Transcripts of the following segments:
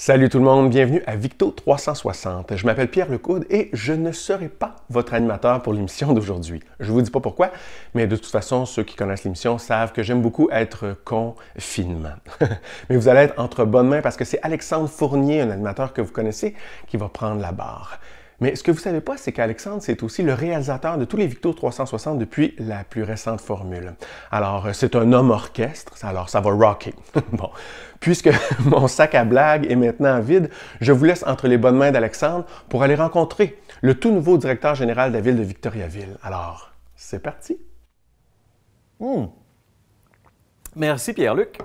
Salut tout le monde, bienvenue à Victo 360. Je m'appelle Pierre Lecoude et je ne serai pas votre animateur pour l'émission d'aujourd'hui. Je vous dis pas pourquoi, mais de toute façon, ceux qui connaissent l'émission savent que j'aime beaucoup être confinement. mais vous allez être entre bonnes mains parce que c'est Alexandre Fournier, un animateur que vous connaissez, qui va prendre la barre. Mais ce que vous ne savez pas, c'est qu'Alexandre, c'est aussi le réalisateur de tous les Victo 360 depuis la plus récente formule. Alors, euh, c'est un homme orchestre, alors ça va rocker. bon, puisque mon sac à blagues est maintenant vide, je vous laisse entre les bonnes mains d'Alexandre pour aller rencontrer le tout nouveau directeur général de la ville de Victoriaville. Alors, c'est parti. Hmm. Merci Pierre-Luc.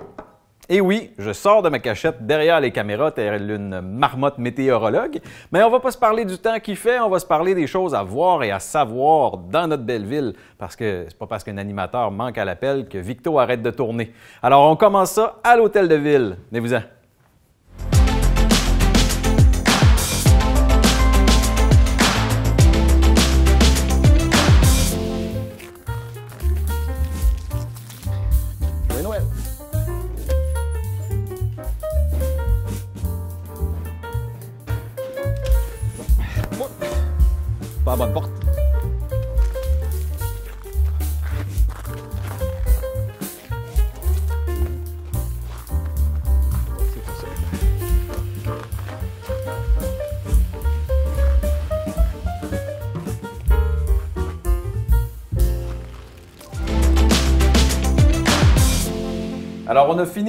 Et oui, je sors de ma cachette derrière les caméras t'es une marmotte météorologue, mais on va pas se parler du temps qu'il fait, on va se parler des choses à voir et à savoir dans notre belle ville, parce que c'est pas parce qu'un animateur manque à l'appel que Victo arrête de tourner. Alors on commence ça à l'hôtel de ville. Venez-vous-en.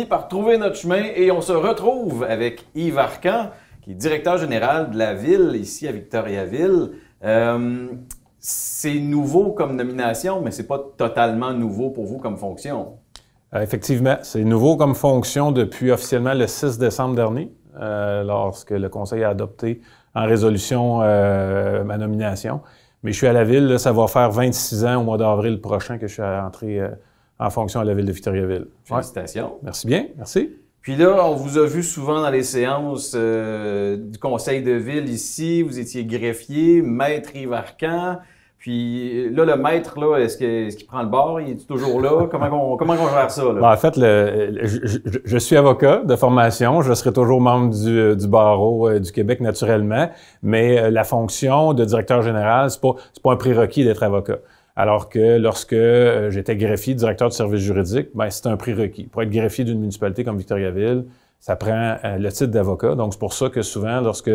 par trouver notre chemin et on se retrouve avec Yves Arcan, qui est directeur général de la ville ici à Victoriaville. Euh, c'est nouveau comme nomination, mais c'est pas totalement nouveau pour vous comme fonction. Euh, effectivement, c'est nouveau comme fonction depuis officiellement le 6 décembre dernier, euh, lorsque le Conseil a adopté en résolution euh, ma nomination. Mais je suis à la ville, ça va faire 26 ans au mois d'avril prochain que je suis entré en fonction de la ville de Victoriaville. Félicitations. Merci bien. Merci. Puis là, on vous a vu souvent dans les séances euh, du conseil de ville ici. Vous étiez greffier, maître Ivarcan. Puis euh, là, le maître, là, est-ce qu'il prend le bord? Il est toujours là? Comment on, comment on gère ça? Ben, en fait, je, suis avocat de formation. Je serai toujours membre du, euh, barreau du Québec, naturellement. Mais la fonction de directeur général, c'est pas, pas un prérequis d'être avocat. Alors que lorsque euh, j'étais greffier, directeur de service juridique, ben, c'était un prérequis. Pour être greffier d'une municipalité comme Victoriaville, ça prend euh, le titre d'avocat. Donc, c'est pour ça que souvent, lorsque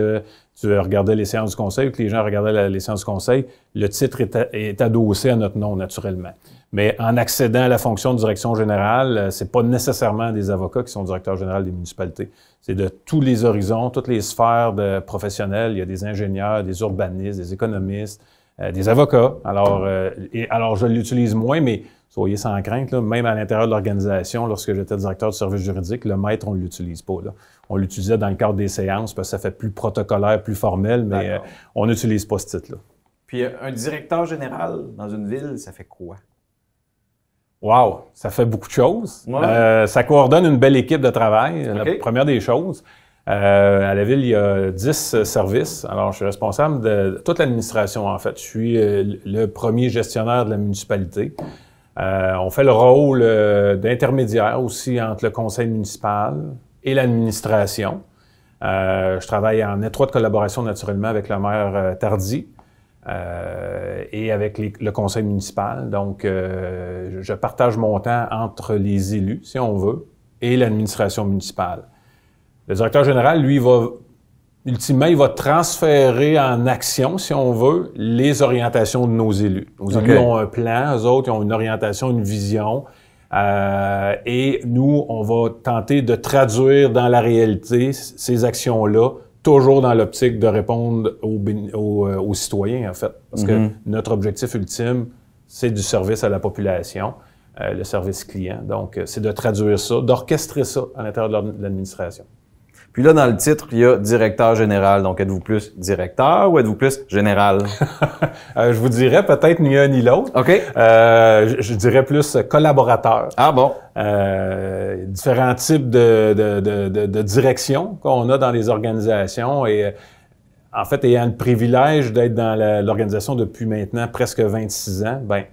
tu regardais les séances du conseil, que les gens regardaient les séances du conseil, le titre est, adossé à notre nom, naturellement. Mais en accédant à la fonction de direction générale, euh, c'est pas nécessairement des avocats qui sont directeurs généraux des municipalités. C'est de tous les horizons, toutes les sphères de professionnels. Il y a des ingénieurs, des urbanistes, des économistes, euh, des avocats. Alors, euh, alors je l'utilise moins, mais soyez sans crainte, même à l'intérieur de l'organisation, lorsque j'étais directeur de service juridique, le maître, on ne l'utilise pas. On l'utilisait dans le cadre des séances parce que ça fait plus protocolaire, plus formel, mais euh, on n'utilise pas ce titre-là. Puis un directeur général dans une ville, ça fait quoi? Wow, ça fait beaucoup de choses. ça coordonne une belle équipe de travail, la première des choses. Euh, à la ville, il y a 10 euh, services. Alors, je suis responsable de toute l'administration, en fait. Je suis euh, le premier gestionnaire de la municipalité. on fait le rôle d'intermédiaire aussi entre le conseil municipal et l'administration. je travaille en étroite collaboration naturellement avec le maire Tardy et avec le conseil municipal. Donc, je partage mon temps entre les élus, si on veut, et l'administration municipale. Le directeur général, lui, va ultimement, il va transférer en action, si on veut, les orientations de nos élus. Nos élus ont un plan, eux autres, ils ont une orientation, une vision. Euh, et nous, on va tenter de traduire dans la réalité ces actions-là, toujours dans l'optique de répondre aux, euh, aux, citoyens, en fait. Parce que mhm. notre objectif ultime, c'est du service à la population, euh, le service client. Donc, c'est de traduire ça, d'orchestrer ça à l'intérieur de l'administration. Puis là, dans le titre, il y a directeur général. Donc, êtes-vous plus directeur ou êtes-vous plus général? Euh, je vous dirais peut-être ni un ni l'autre. OK. Euh, je, dirais plus collaborateur. Ah bon? Euh, différents types de, de, de, direction qu'on a dans les organisations et en fait, ayant le privilège d'être dans l'organisation depuis maintenant presque 26 ans, ben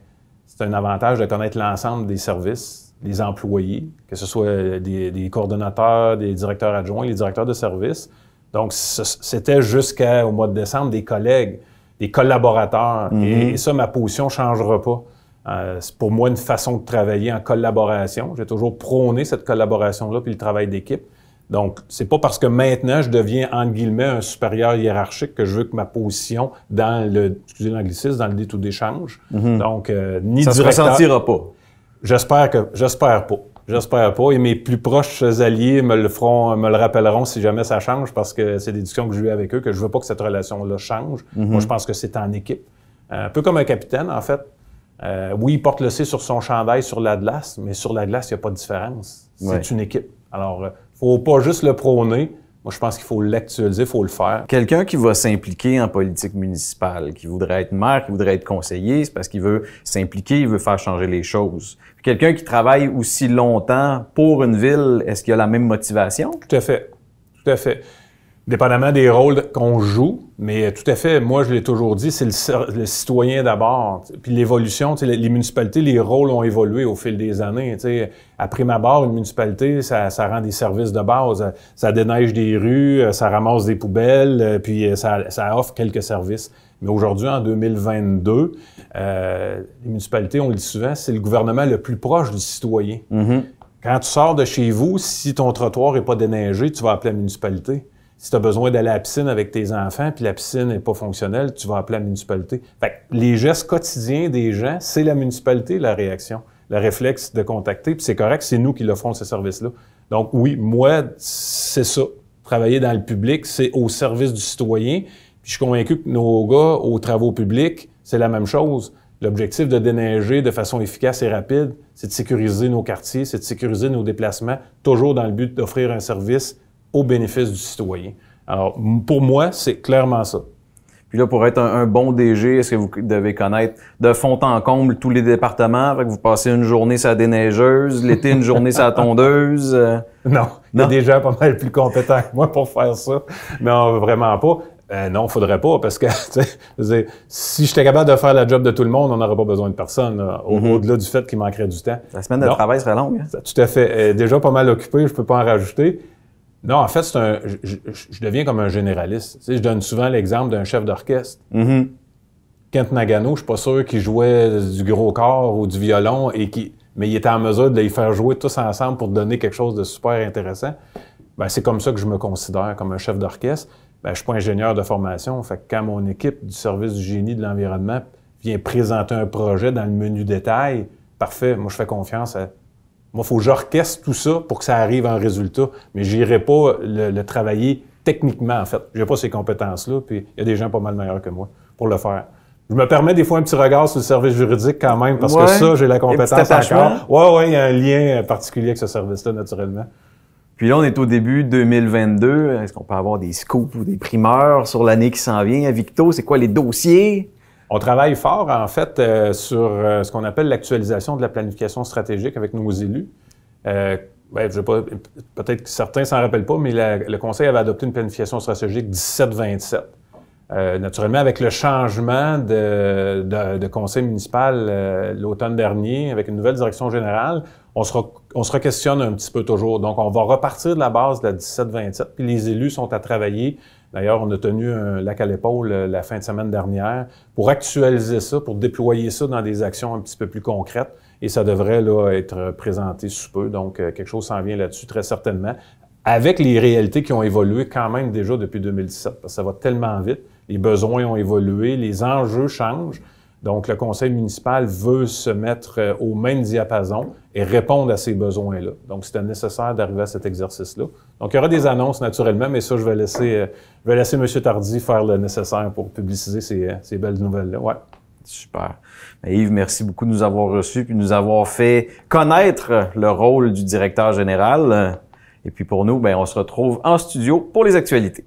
c'est un avantage de connaître l'ensemble des services les employés, que ce soit euh, des, coordonnateurs, des directeurs adjoints, les directeurs de service. Donc, c'était jusqu'au mois de décembre des collègues, des collaborateurs. Mm-hmm. et, ça, ma position ne changera pas. Euh, c'est pour moi une façon de travailler en collaboration. J'ai toujours prôné cette collaboration-là, puis le travail d'équipe. Donc, c'est pas parce que maintenant je deviens, entre guillemets, un supérieur hiérarchique que je veux que ma position dans le, excusez dans le détour d'échange. Mm-hmm. Donc, euh, ni Ça se ressentira pas. J'espère que j'espère pas. J'espère pas. Et mes plus proches alliés me le feront, me le rappelleront si jamais ça change, parce que c'est des discussions que j'ai eues avec eux, que je veux pas que cette relation-là change. Mhm. Moi, je pense que c'est en équipe. Euh, un peu comme un capitaine, en fait. Euh, oui, il porte le C sur son chandail, sur la glace, mais sur la glace, il n'y a pas de différence. C'est une équipe. Alors, euh, faut pas juste le prôner, je pense qu'il faut l'actualiser, il faut le faire. Quelqu'un qui va s'impliquer en politique municipale, qui voudrait être maire, qui voudrait être conseiller, c'est parce qu'il veut s'impliquer, il veut faire changer les choses. Quelqu'un qui travaille aussi longtemps pour une ville, est-ce qu'il a la même motivation? Tout à fait. Tout à fait. Dépendamment des rôles qu'on joue, mais tout à fait, moi je l'ai toujours dit, c'est le, citoyen d'abord. Puis l'évolution, les municipalités, les rôles ont évolué au fil des années. À prime abord, une municipalité, ça, rend des services de base. Ça déneige des rues, ça ramasse des poubelles, euh, puis euh, ça, offre quelques services. Mais aujourd'hui, en 2022, euh, les municipalités, on le dit souvent, c'est le gouvernement le plus proche du citoyen. Mm-hmm. Quand tu sors de chez vous, si ton trottoir n'est pas déneigé, tu vas appeler la municipalité si tu as besoin d'aller à la piscine avec tes enfants, puis la piscine n'est pas fonctionnelle, tu vas appeler la municipalité. Fait les gestes quotidiens des gens, c'est la municipalité, la réaction, le réflexe de contacter, puis c'est correct, c'est nous qui le ce service-là. Donc oui, moi, c'est ça. Travailler dans le public, c'est au service du citoyen. Puis je suis convaincu que nos gars aux travaux publics, c'est la même chose. L'objectif de déneiger de façon efficace et rapide, c'est de sécuriser nos quartiers, c'est de sécuriser nos déplacements, toujours dans le but d'offrir un service au bénéfice du citoyen. Alors, pour moi, c'est clairement ça. Puis là, pour être un, bon DG, est-ce que vous devez connaître de fond en comble tous les départements? Fait que vous passez une journée sa déneigeuse, l'été une journée sa tondeuse? Euh? Non, il y a des pas mal plus compétents que moi pour faire ça. mais veut vraiment pas. Euh, non, faudrait pas, parce que si j'étais capable de faire la job de tout le monde, on n'aurait pas besoin de personne, mm-hmm. au-delà du fait qu'il manquerait du temps. La semaine de travail serait longue. Hein? Tout à fait. déjà pas mal occupé, je peux pas en rajouter. Non, en fait, je, deviens comme un généraliste. je donne souvent l'exemple d'un chef d'orchestre. Mm-hmm. Kent Nagano, je suis pas sûr qu'il jouait du gros corps ou du violon, mais il était en mesure de les faire jouer tous ensemble pour donner quelque chose de super intéressant. Ben, c'est comme ça que je me considère comme un chef d'orchestre. Je ben, je suis pas ingénieur de formation. Fait quand mon équipe du service du génie de l'environnement vient présenter un projet dans le menu détail, parfait, moi je fais confiance à moi, il faut que j'orchestre tout ça pour que ça arrive en résultat, mais j'irai pas le, travailler techniquement, en fait. J'ai pas ces compétences-là, puis il y a des gens pas mal meilleurs que moi pour le faire. Je me permets des fois un petit regard sur le service juridique quand même, parce que ça, j'ai la compétence encore. Ouais, ouais, il y a un lien particulier avec ce service-là, naturellement. Puis là, on est au début 2022. Est-ce qu'on peut avoir des scoops ou des primeurs sur l'année qui s'en vient à Victo? C'est quoi les dossiers? On travaille fort, en fait, euh, sur euh, ce qu'on appelle l'actualisation de la planification stratégique avec nos élus. Euh, peut-être que certains s'en rappellent pas, mais le Conseil avait adopté une planification stratégique 17-27. naturellement, avec le changement de conseil municipal l'automne dernier, avec une nouvelle direction générale, on sera on se questionne un petit peu toujours. Donc, on va repartir de la base de la 17-27, puis les élus sont à travailler. D'ailleurs, on a tenu un lac à l'épaule euh, la fin de semaine dernière pour actualiser ça, pour déployer ça dans des actions un petit peu plus concrètes. Et ça devrait là, être présenté sous peu. Donc, euh, quelque chose s'en vient là-dessus très certainement, avec les réalités qui ont évolué quand même déjà depuis 2017, parce que ça va tellement vite. Les besoins ont évolué, les enjeux changent. Donc, le conseil municipal veut se mettre euh, au même diapason et répondre à ces besoins-là. Donc, c'était nécessaire d'arriver à cet exercice-là. Donc, il y aura des annonces naturellement, mais ça, je vais laisser, euh, je vais laisser M. Tardy faire le nécessaire pour publiciser ces, euh, belles nouvelles-là. Ouais. Super. Ben, Yves, merci beaucoup de nous avoir reçus puis de nous avoir fait connaître le rôle du directeur général. Et puis pour nous, ben, on se retrouve en studio pour les actualités.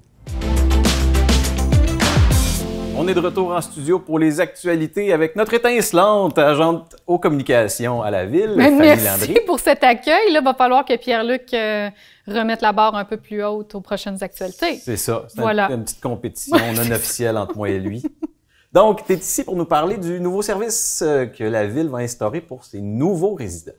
On est de retour en studio pour les actualités avec notre étincelante agente aux communications à la ville, Fanny Merci pour cet accueil. Il va falloir que Pierre-Luc euh, remette la barre un peu plus haute aux prochaines actualités. C'est ça. C'est voilà. une petite compétition non officielle entre moi et lui. Donc, tu es ici pour nous parler du nouveau service euh, que la ville va instaurer pour ses nouveaux résidents.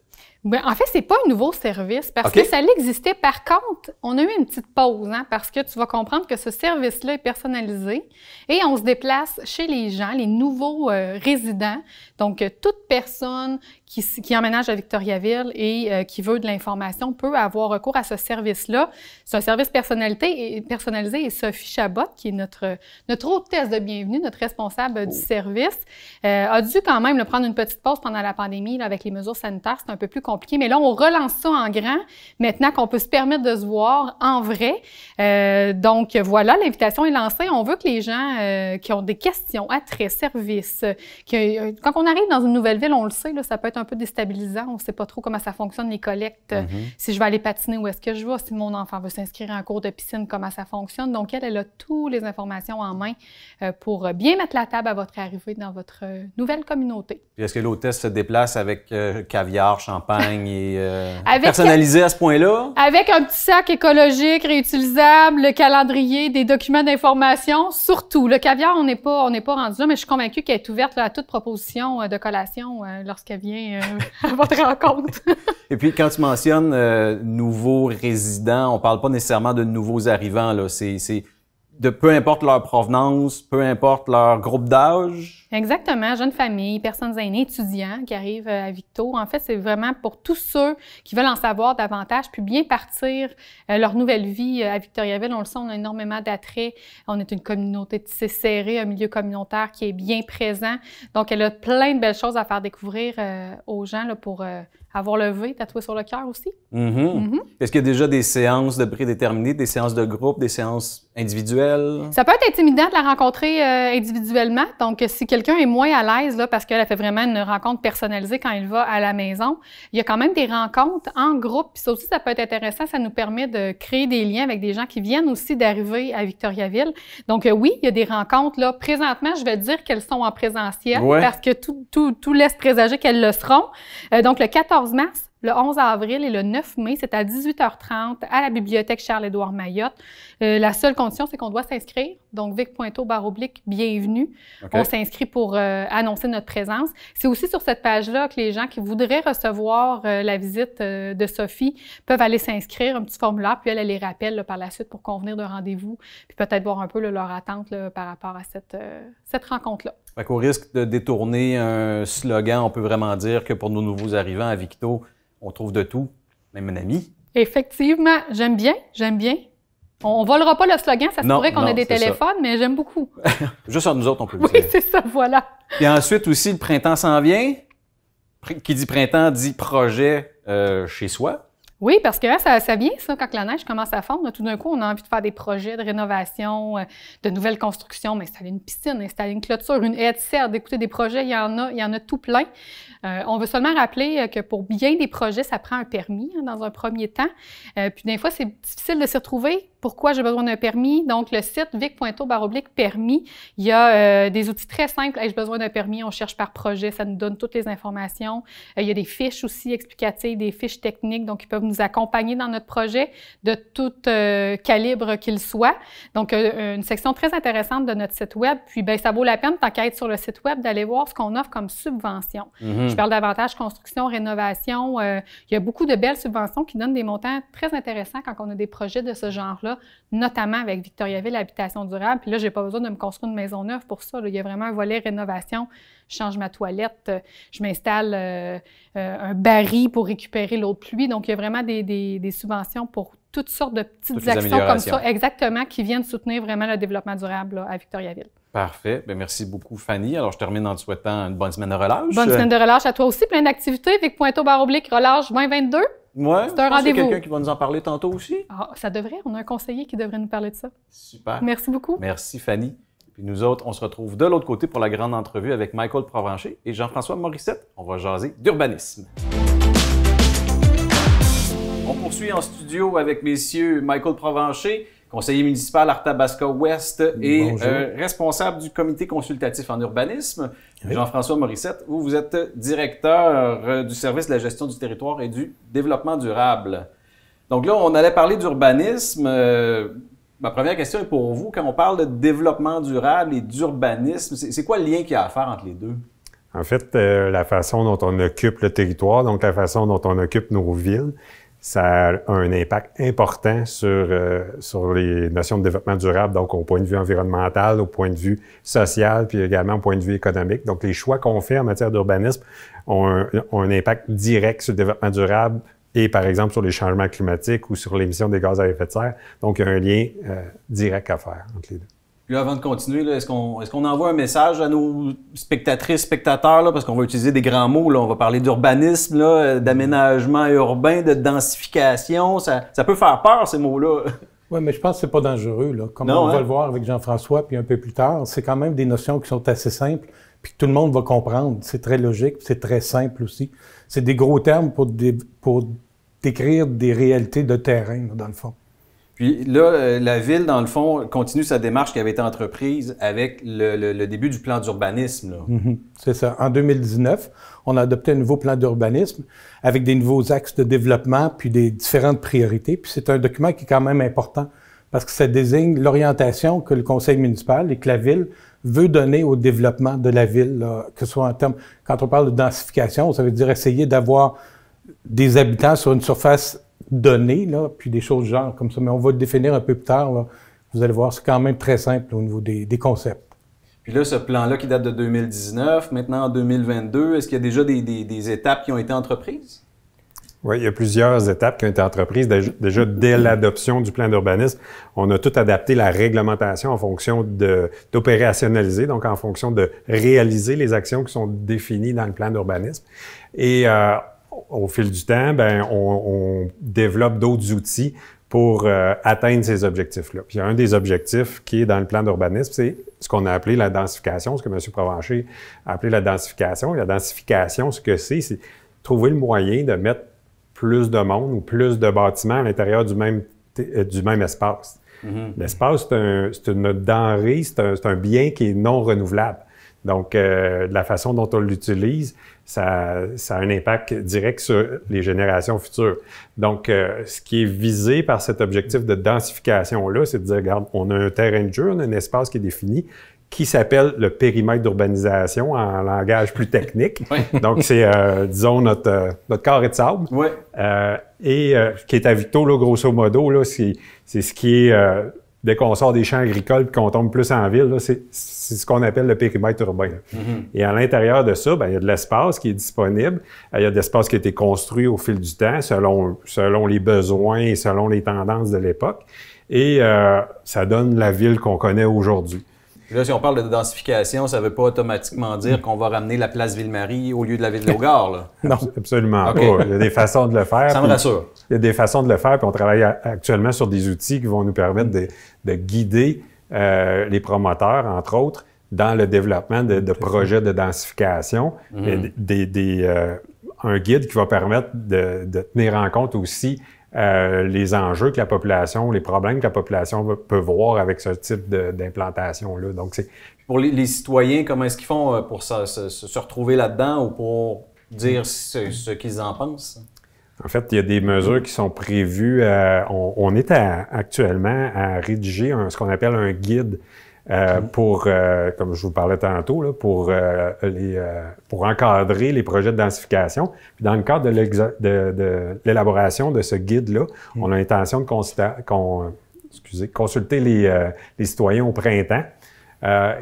Ben, en fait, c'est pas un nouveau service parce que ça existait. Par contre, on a eu une petite pause hein, parce que tu vas comprendre que ce service-là est personnalisé et on se déplace chez les gens, les nouveaux euh, résidents. Donc, euh, toute personne qui, qui emménage à Victoriaville et euh, qui veut de l'information peut avoir recours à ce service-là. C'est un service personnalité et, personnalisé et Sophie Chabot, qui est notre, notre hôtesse de bienvenue, notre responsable du oh. service, euh, a dû quand même le prendre une petite pause pendant la pandémie là, avec les mesures sanitaires. C'est un peu plus compliqué, mais là, on relance ça en grand maintenant qu'on peut se permettre de se voir en vrai. Euh, donc voilà, l'invitation est lancée. On veut que les gens qui ont des questions, attraits, service. que, quand on arrive dans une nouvelle ville, on le sait, là, ça peut être un un peu déstabilisant. On ne sait pas trop comment ça fonctionne, les collectes, mhm. si je vais aller patiner, où est-ce que je vais, si mon enfant veut s'inscrire à un cours de piscine, comment ça fonctionne. Donc, elle, elle a toutes les informations en main euh, pour bien mettre la table à votre arrivée dans votre nouvelle communauté. Est-ce que l'hôtesse se déplace avec euh, caviar, champagne et euh, personnalisé à ce point-là? Avec un petit sac écologique, réutilisable, le calendrier, des documents d'information, surtout. Le caviar, on n'est pas, pas rendu là, mais je suis convaincue qu'elle est ouverte à toute proposition de collation lorsqu'elle vient euh, à votre rencontre. Et puis, quand tu mentionnes euh, nouveaux résidents, on ne parle pas nécessairement de nouveaux arrivants. Là. C'est, de peu importe leur provenance, peu importe leur groupe d'âge. Exactement, jeunes familles, personnes aînées, étudiants qui arrivent euh, à Victo. En fait, c'est vraiment pour tous ceux qui veulent en savoir davantage, puis bien partir euh, leur nouvelle vie euh, à Victoriaville. On le sait, on a énormément d'attraits. On est une communauté tissée serrée, un milieu communautaire qui est bien présent. Donc, elle a plein de belles choses à faire découvrir aux gens là, pour avoir le V tatoué sur le cœur aussi. Mm-hmm. Mm-hmm. Est-ce qu'il y a déjà des séances de prédéterminées, des séances de groupe, des séances individuelles? Ça peut être intimidant de la rencontrer euh, individuellement. Donc, si quelqu'un est moins à l'aise, là, parce qu'elle a fait vraiment une rencontre personnalisée quand il va à la maison, il y a quand même des rencontres en groupe. Puis ça aussi, ça peut être intéressant. Ça nous permet de créer des liens avec des gens qui viennent aussi d'arriver à Victoriaville. Donc, euh, oui, il y a des rencontres, là. Présentement, je vais dire qu'elles sont en présentiel parce que tout, laisse présager qu'elles le seront. Euh, donc, le 14 14 mars le 11 avril et le 9 mai. C'est à 18h30 à la bibliothèque Charles-Édouard Mayotte. Euh, la seule condition, c'est qu'on doit s'inscrire. Donc, Vic bienvenue. On s'inscrit pour euh, annoncer notre présence. C'est aussi sur cette page-là que les gens qui voudraient recevoir euh, la visite de Sophie peuvent aller s'inscrire, un petit formulaire, puis elle, les rappelle par la suite pour convenir de rendez-vous, puis peut-être voir un peu leur attente par rapport à cette, cette rencontre-là. Au risque de détourner un slogan, on peut vraiment dire que pour nos nouveaux arrivants à Victo, on trouve de tout, même un ami. Effectivement, j'aime bien, j'aime bien. On, ne volera pas le slogan, ça se pourrait qu'on ait des téléphones, mais j'aime beaucoup. Juste en nous autres, on peut le dire. Oui, c'est ça, voilà. Et ensuite aussi, le printemps s'en vient. Qui dit printemps dit projet euh, chez soi. Oui, parce que ça, ça vient, ça, quand la neige commence à fondre. Tout d'un coup, on a envie de faire des projets de rénovation, euh, de nouvelles constructions, mais installer une piscine, installer une clôture, une haie de serre, d'écouter des projets, il y en a, il y en a tout plein. Euh, on veut seulement rappeler euh, que pour bien des projets, ça prend un permis hein, dans un premier temps. puis des fois, c'est difficile de s'y retrouver pourquoi j'ai besoin d'un permis? Donc, le site vic.to permis, il y a euh, des outils très simples. ai j'ai besoin d'un permis, on cherche par projet, ça nous donne toutes les informations. Euh, il y a des fiches aussi explicatives, des fiches techniques, donc ils peuvent nous accompagner dans notre projet de tout euh, calibre qu'il soit. Donc, une section très intéressante de notre site web. Puis, ben ça vaut la peine, tant qu'à être sur le site web, d'aller voir ce qu'on offre comme subvention. Mm-hmm. Je parle davantage construction, rénovation. il y a beaucoup de belles subventions qui donnent des montants très intéressants quand on a des projets de ce genre-là notamment avec Victoriaville Habitation durable. Puis là, n'ai pas besoin de me construire une maison neuve pour ça. Il y a vraiment un volet rénovation. Je change ma toilette, euh, je m'installe euh, euh, un baril pour récupérer l'eau de pluie. Donc, il y a vraiment des, subventions pour toutes sortes de petites actions comme ça, exactement, qui viennent soutenir vraiment le développement durable à Victoriaville. Parfait. Ben, merci beaucoup, Fanny. Alors, je termine en te souhaitant une bonne semaine de relâche. Bonne semaine de relâche à toi aussi. Plein d'activités. point Pointeau, Baroblique oblique, relâche 2022. Moi? c'est un rendez-vous. quelqu'un qui va nous en parler tantôt aussi. Ah, ça devrait. On a un conseiller qui devrait nous parler de ça. Super. Merci beaucoup. Merci, Fanny. Puis nous autres, on se retrouve de l'autre côté pour la grande entrevue avec Michael Provencher et Jean-François Morissette. On va jaser d'urbanisme. On poursuit en studio avec messieurs Michael Provencher, conseiller municipal Arthabasca Ouest et euh, responsable du comité consultatif en urbanisme. Jean-François Morissette, vous, vous êtes directeur euh, du service de la gestion du territoire et du développement durable. Donc là, on allait parler d'urbanisme. Euh, ma première question est pour vous. Quand on parle de développement durable et d'urbanisme, c'est quoi le lien qu'il y a à faire entre les deux? En fait, la façon dont on occupe le territoire, donc la façon dont on occupe nos villes, ça a un impact important sur, euh, sur les notions de développement durable, donc au point de vue environnemental, au point de vue social, puis également au point de vue économique. Donc, les choix qu'on fait en matière d'urbanisme ont, un, impact direct sur le développement durable et, par exemple, sur les changements climatiques ou sur l'émission des gaz à effet de serre. Donc, il y a un lien euh, direct à faire entre les deux avant de continuer, est-ce qu'on est envoie un message à nos spectatrices, spectateurs, là, parce qu'on va utiliser des grands mots. On va parler d'urbanisme, d'aménagement urbain, de densification. Ça, peut faire peur, ces mots-là. Oui, mais je pense que c'est pas dangereux. Là. Comme on va hein? le voir avec Jean-François, puis un peu plus tard, c'est quand même des notions qui sont assez simples, puis que tout le monde va comprendre. C'est très logique, c'est très simple aussi. C'est des gros termes pour, pour décrire des réalités de terrain, dans le fond. Puis là, euh, la ville, dans le fond, continue sa démarche qui avait été entreprise avec le, début du plan d'urbanisme. Mhm, c'est ça. En 2019, on a adopté un nouveau plan d'urbanisme avec des nouveaux axes de développement puis des différentes priorités. Puis c'est un document qui est quand même important parce que ça désigne l'orientation que le conseil municipal et que la ville veut donner au développement de la ville, que soit en termes, quand on parle de densification, ça veut dire essayer d'avoir des habitants sur une surface données, là, puis des choses genre comme ça. Mais on va le définir un peu plus tard. Là. Vous allez voir, c'est quand même très simple au niveau des, des concepts. Puis là, ce plan-là qui date de 2019, maintenant en 2022, est-ce qu'il y a déjà des, des, étapes qui ont été entreprises? Oui, il y a plusieurs étapes qui ont été entreprises. Déjà, dès l'adoption du plan d'urbanisme, on a tout adapté la réglementation en fonction d'opérationnaliser, donc en fonction de réaliser les actions qui sont définies dans le plan d'urbanisme. Et euh, au fil du temps, ben, on, développe d'autres outils pour euh, atteindre ces objectifs-là. Puis un des objectifs qui est dans le plan d'urbanisme, c'est ce qu'on a appelé la densification, ce que M. Provencher a appelé la densification. La densification, ce que c'est, c'est trouver le moyen de mettre plus de monde ou plus de bâtiments à l'intérieur du même, euh, du même espace. Mhm. L'espace, c'est un, une denrée, c'est un, bien qui est non renouvelable. Donc, euh, la façon dont on l'utilise, ça, ça, a un impact direct sur les générations futures. Donc, euh, ce qui est visé par cet objectif de densification-là, c'est de dire, regarde, on a un terrain de jeu, on a un espace qui est défini, qui s'appelle le périmètre d'urbanisation en langage plus technique. Donc, c'est, euh, disons, notre, euh, notre carré de sable. et qui est à Vito, grosso modo, là, c'est, ce qui est dès qu'on sort des champs agricoles et qu'on tombe plus en ville, c'est ce qu'on appelle le périmètre urbain. Mm-hmm. Et à l'intérieur de ça, ben, il y a de l'espace qui est disponible, euh, il y a de l'espace qui a été construit au fil du temps selon, selon les besoins et selon les tendances de l'époque. Et euh, ça donne la ville qu'on connaît aujourd'hui. Là, si on parle de densification, ça ne veut pas automatiquement dire qu'on va ramener la place Ville-Marie au lieu de la ville de Logar, non, absolument pas. Il y a des façons de le faire. Ça me rassure. Il y a des façons de le faire, puis on travaille actuellement sur des outils qui vont nous permettre de, guider euh, les promoteurs, entre autres, dans le développement de, projets de densification. Mm-hmm. Euh, un guide qui va permettre de, de tenir en compte aussi euh, les enjeux que la population, les problèmes que la population peut voir avec ce type d'implantation-là. Donc, c'est... Pour les, citoyens, comment est-ce qu'ils font euh, pour se, retrouver là-dedans ou pour dire ce, qu'ils en pensent? En fait, il y a des mesures qui sont prévues. Euh, on, est actuellement à rédiger ce qu'on appelle un guide euh, pour, euh, comme je vous parlais tantôt, là, pour, euh, pour encadrer les projets de densification. dans le cadre de l'élaboration de, de, ce guide-là, mm. on a l'intention de consulter les, citoyens au printemps.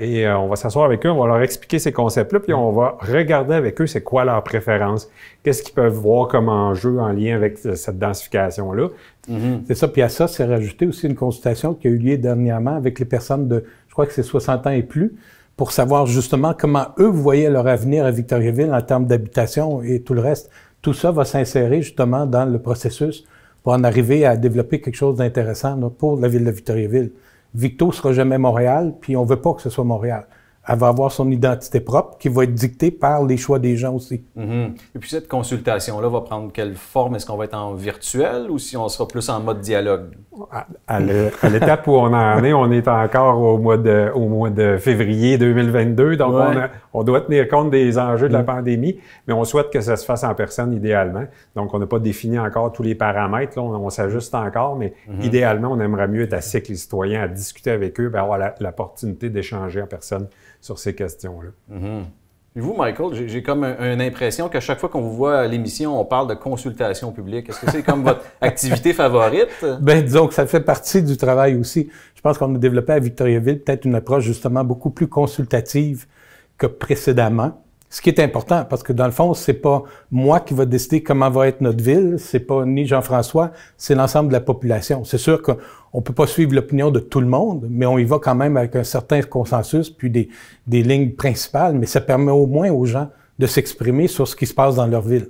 et on va s'asseoir avec eux, on va leur expliquer ces concepts-là, puis mm. on va regarder avec eux c'est quoi leur préférence, qu'est-ce qu'ils peuvent voir comme enjeu en lien avec cette densification-là. Mm-hmm. C'est ça, puis à ça, c'est rajouté aussi une consultation qui a eu lieu dernièrement avec les personnes de, je crois que c'est 60 ans et plus, pour savoir justement comment eux voyaient leur avenir à Victoriaville en termes d'habitation et tout le reste. Tout ça va s'insérer justement dans le processus pour en arriver à développer quelque chose d'intéressant pour la ville de Victoriaville. Victo sera jamais Montréal, puis on veut pas que ce soit Montréal elle va avoir son identité propre qui va être dictée par les choix des gens aussi. Mhm. Et puis cette consultation-là va prendre quelle forme? Est-ce qu'on va être en virtuel ou si on sera plus en mode dialogue? À, l'étape où on en est, on est encore au mois de, au mois de février 2022, donc on, doit tenir compte des enjeux de la mhm. pandémie, mais on souhaite que ça se fasse en personne idéalement. Donc on n'a pas défini encore tous les paramètres, là, on, s'ajuste encore, mais mhm. idéalement, on aimerait mieux être assis avec les citoyens, à discuter avec eux, bien, avoir l'opportunité d'échanger en personne sur ces questions-là. Mhm. vous, Michael, j'ai comme une impression qu'à chaque fois qu'on vous voit à l'émission, on parle de consultation publique. Est-ce que c'est comme votre activité favorite? Ben, disons que ça fait partie du travail aussi. Je pense qu'on a développé à Victoriaville peut-être une approche justement beaucoup plus consultative que précédemment. Ce qui est important, parce que dans le fond, c'est pas moi qui va décider comment va être notre ville, c'est pas ni Jean-François, c'est l'ensemble de la population. C'est sûr qu'on peut pas suivre l'opinion de tout le monde, mais on y va quand même avec un certain consensus, puis des, lignes principales, mais ça permet au moins aux gens de s'exprimer sur ce qui se passe dans leur ville.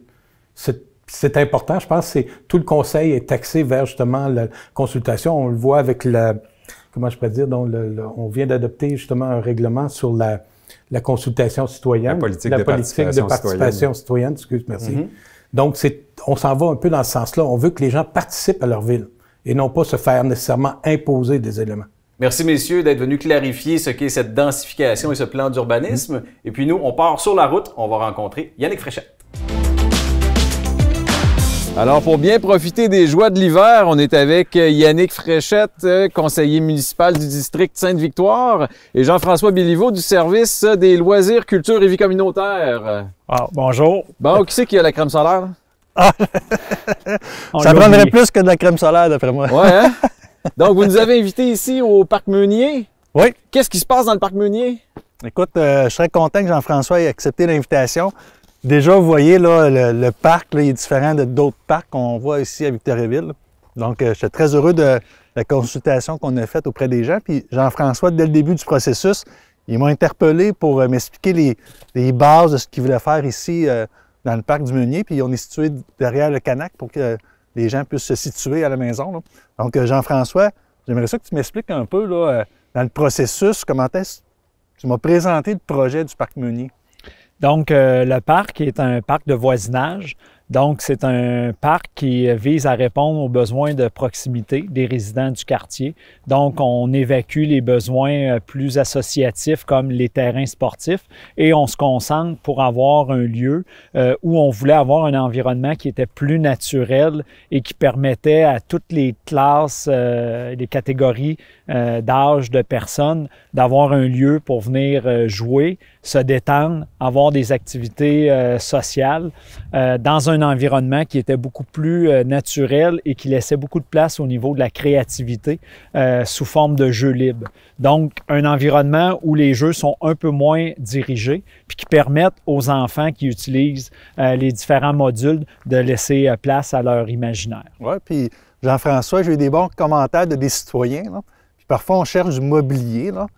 C'est important, je pense, c'est tout le conseil est axé vers justement la consultation. On le voit avec la, comment je peux dire, donc on vient d'adopter justement un règlement sur la la consultation citoyenne, la politique, de, participation citoyenne, excusez excuse, merci. Mhm. Donc, c'est, on s'en va un peu dans ce sens-là. On veut que les gens participent à leur ville et non pas se faire nécessairement imposer des éléments. Merci, messieurs, d'être venus clarifier ce qu'est cette densification et ce plan d'urbanisme. Et puis, nous, on part sur la route. On va rencontrer Yannick Fréchette. Alors, pour bien profiter des joies de l'hiver, on est avec euh, Yannick Fréchette, euh, conseiller municipal du district Sainte-Victoire, et Jean-François Béliveau du service des loisirs, culture et vie communautaire. Ah, bonjour. Bon, qui c'est qui a la crème solaire? Ah, ça prendrait plus que de la crème solaire, d'après moi. Ouais, hein? Donc, vous nous avez invités ici au Parc Meunier. Oui. Qu'est-ce qui se passe dans le Parc Meunier? Écoute, euh, je serais content que Jean-François ait accepté l'invitation. Déjà, vous voyez, là, le, parc il est différent de d'autres parcs qu'on voit ici à Victoriaville. Donc, euh, je suis très heureux de la consultation qu'on a faite auprès des gens. Puis Jean-François, dès le début du processus, il m'a interpellé pour euh, m'expliquer les, bases de ce qu'il voulait faire ici euh, dans le parc du Meunier. Puis on est situé derrière le Canac pour que les gens puissent se situer à la maison. Donc, Jean-François, j'aimerais ça que tu m'expliques un peu là, dans le processus, comment est-ce tu m'as présenté le projet du parc Meunier. Donc, euh, le parc est un parc de voisinage. Donc, c'est un parc qui vise à répondre aux besoins de proximité des résidents du quartier. Donc, on évacue les besoins euh, plus associatifs comme les terrains sportifs et on se concentre pour avoir un lieu euh, où on voulait avoir un environnement qui était plus naturel et qui permettait à toutes les classes, les catégories euh, d'âge de personnes, d'avoir un lieu pour venir euh, jouer, se détendre, avoir des activités euh, sociales dans un environnement qui était beaucoup plus naturel et qui laissait beaucoup de place au niveau de la créativité sous forme de jeux libres. Donc, un environnement où les jeux sont un peu moins dirigés, puis qui permettent aux enfants qui utilisent les différents modules de laisser place à leur imaginaire. Oui, puis Jean-François, j'ai eu des bons commentaires de des citoyens. Là. Parfois, on cherche du mobilier, là.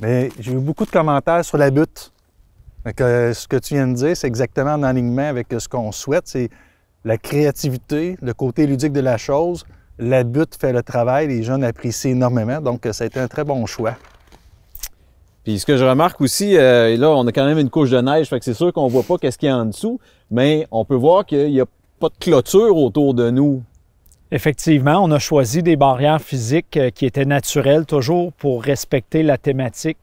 Mais j'ai eu beaucoup de commentaires sur la butte. Euh, ce que tu viens de dire, c'est exactement en alignement avec euh, ce qu'on souhaite. C'est la créativité, le côté ludique de la chose. La butte fait le travail. Les jeunes apprécient énormément. Donc, euh, ça a été un très bon choix. Puis ce que je remarque aussi, là, on a quand même une couche de neige, fait que c'est sûr qu'on voit pas qu'est-ce qu'il y a en dessous, mais on peut voir qu'il n'y a pas de clôture autour de nous. Effectivement, on a choisi des barrières physiques euh, qui étaient naturelles toujours pour respecter la thématique,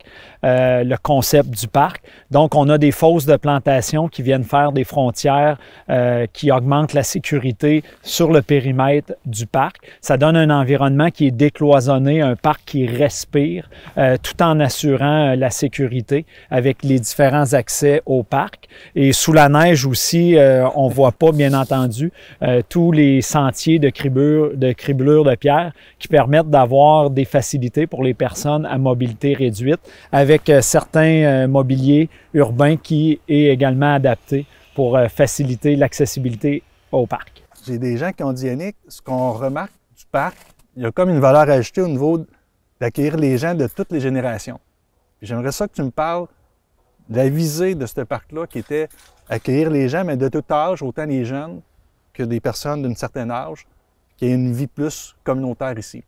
euh, le concept du parc. Donc, on a des fosses de plantation qui viennent faire des frontières euh, qui augmentent la sécurité sur le périmètre du parc. Ça donne un environnement qui est décloisonné, un parc qui respire, tout en assurant la sécurité avec les différents accès au parc. Et sous la neige aussi, on voit pas, bien entendu, tous les sentiers de criminalité de, criblure de pierre qui permettent d'avoir des facilités pour les personnes à mobilité réduite avec euh, certains euh, mobiliers urbains qui est également adapté pour euh, faciliter l'accessibilité au parc. J'ai des gens qui ont dit, Yannick, ce qu'on remarque du parc, il y a comme une valeur ajoutée au niveau d'accueillir les gens de toutes les générations. J'aimerais ça que tu me parles de la visée de ce parc-là qui était accueillir les gens, mais de tout âge, autant les jeunes que des personnes d'un certain âge, qu'il y ait une vie plus communautaire ici.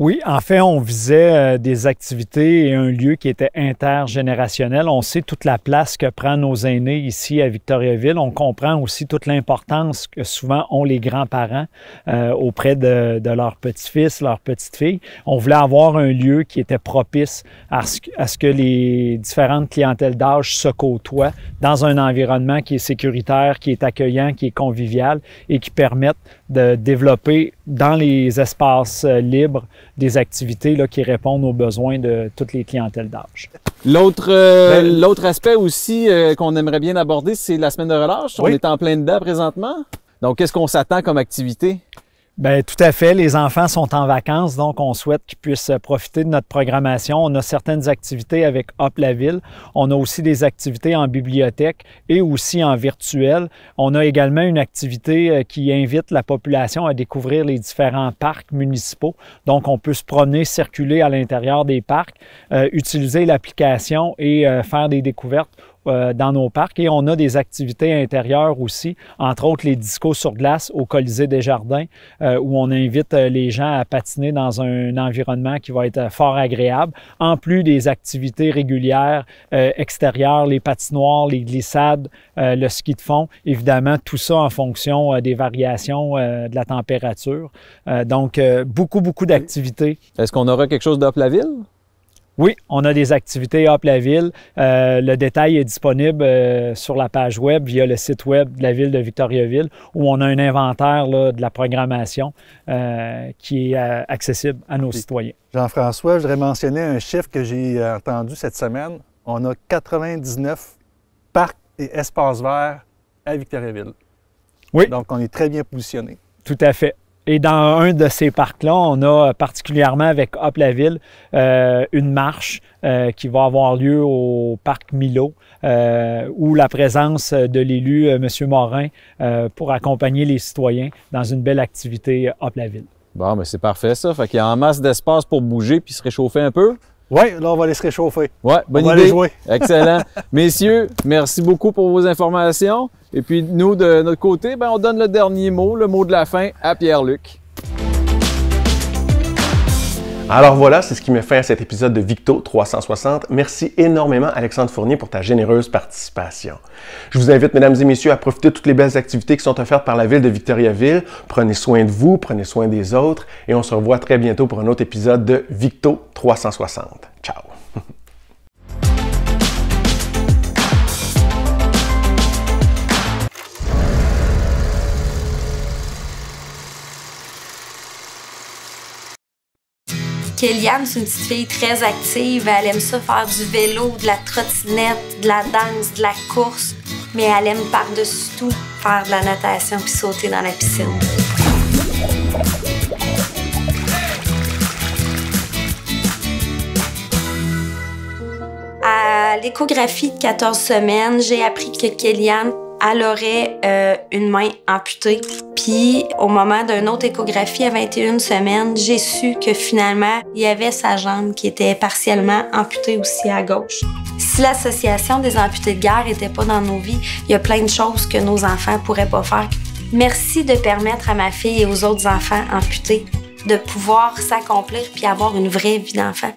Oui, en fait, on visait euh, des activités et un lieu qui était intergénérationnel. On sait toute la place que prennent nos aînés ici à Victoriaville. On comprend aussi toute l'importance que souvent ont les grands-parents euh, auprès de, de leurs petits-fils, leurs petites-filles. On voulait avoir un lieu qui était propice à ce, à ce que les différentes clientèles d'âge se côtoient dans un environnement qui est sécuritaire, qui est accueillant, qui est convivial et qui permette de développer dans les espaces euh, libres des activités qui répondent aux besoins de toutes les clientèles d'âge. L'autre euh, ben, aspect aussi euh, qu'on aimerait bien aborder, c'est la semaine de relâche. On est en plein dedans présentement. Donc, qu'est-ce qu'on s'attend comme activité? Bien, tout à fait. Les enfants sont en vacances, donc on souhaite qu'ils puissent profiter de notre programmation. On a certaines activités avec Hop la Ville. On a aussi des activités en bibliothèque et aussi en virtuel. On a également une activité euh, qui invite la population à découvrir les différents parcs municipaux. Donc, on peut se promener, circuler à l'intérieur des parcs, euh, utiliser l'application et euh, faire des découvertes euh, dans nos parcs et on a des activités intérieures aussi, entre autres les discos sur glace au Colisée des Jardins euh, où on invite euh, les gens à patiner dans un environnement qui va être fort agréable, en plus des activités régulières extérieures, les patinoires, les glissades, le ski de fond, évidemment tout ça en fonction des variations de la température. donc beaucoup beaucoup d'activités. Est-ce qu'on aura quelque chose d'off la ville oui, on a des activités Hop la Ville. Euh, le détail est disponible euh, sur la page web via le site web de la ville de Victoriaville où on a un inventaire de la programmation euh, qui est accessible à nos citoyens. Jean-François, je voudrais mentionner un chiffre que j'ai entendu cette semaine. On a 99 parcs et espaces verts à Victoriaville. Oui. Donc, on est très bien positionné. Tout à fait. Et dans un de ces parcs-là, on a particulièrement avec Hop la Ville euh, une marche euh, qui va avoir lieu au parc Milo, euh, où la présence de l'élu euh, M. Morin pour accompagner les citoyens dans une belle activité Hop la Ville. Bon, mais c'est parfait ça. Fait qu'il y a en masse d'espace pour bouger puis se réchauffer un peu. Oui, là, on va aller se réchauffer. Oui, bonne on Va aller jouer. Excellent. Messieurs, merci beaucoup pour vos informations. Et puis, nous, de notre côté, ben, on donne le dernier mot, le mot de la fin à Pierre-Luc. Mmh. Alors voilà, c'est ce qui me fait à cet épisode de Victo 360. Merci énormément Alexandre Fournier pour ta généreuse participation. Je vous invite, mesdames et messieurs, à profiter de toutes les belles activités qui sont offertes par la ville de Victoriaville. Prenez soin de vous, prenez soin des autres et on se revoit très bientôt pour un autre épisode de Victo 360. Ciao! Kéliane, c'est une petite fille très active. Elle aime ça faire du vélo, de la trottinette, de la danse, de la course. Mais elle aime par-dessus tout faire de la natation puis sauter dans la piscine. À l'échographie de 14 semaines, j'ai appris que Kéliane elle aurait euh, une main amputée. Puis, au moment d'une autre échographie à 21 semaines, j'ai su que finalement, il y avait sa jambe qui était partiellement amputée aussi à gauche. Si l'association des amputés de guerre n'était pas dans nos vies, il y a plein de choses que nos enfants pourraient pas faire. Merci de permettre à ma fille et aux autres enfants amputés de pouvoir s'accomplir puis avoir une vraie vie d'enfant.